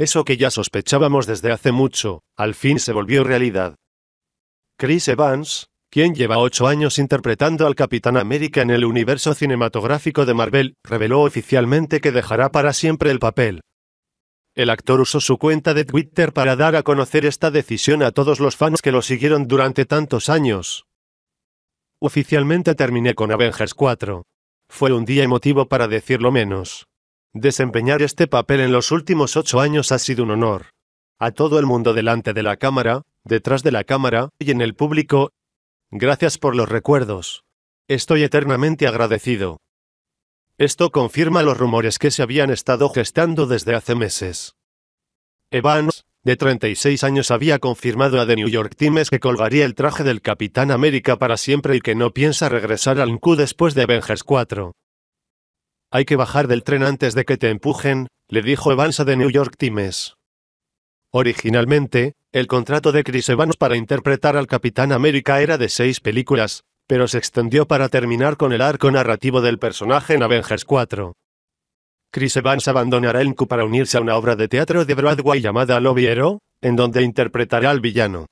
Eso que ya sospechábamos desde hace mucho, al fin se volvió realidad. Chris Evans, quien lleva ocho años interpretando al Capitán América en el universo cinematográfico de Marvel, reveló oficialmente que dejará para siempre el papel. El actor usó su cuenta de Twitter para dar a conocer esta decisión a todos los fans que lo siguieron durante tantos años. Oficialmente terminé con Avengers 4. Fue un día emotivo para decirlo menos. Desempeñar este papel en los últimos ocho años ha sido un honor. A todo el mundo delante de la cámara, detrás de la cámara y en el público, gracias por los recuerdos. Estoy eternamente agradecido. Esto confirma los rumores que se habían estado gestando desde hace meses. Evans, de 36 años, había confirmado a The New York Times que colgaría el traje del Capitán América para siempre y que no piensa regresar al NQ después de Avengers 4. Hay que bajar del tren antes de que te empujen, le dijo Evans a New York Times. Originalmente, el contrato de Chris Evans para interpretar al Capitán América era de seis películas, pero se extendió para terminar con el arco narrativo del personaje en Avengers 4. Chris Evans abandonará el MCU para unirse a una obra de teatro de Broadway llamada Lobby en donde interpretará al villano.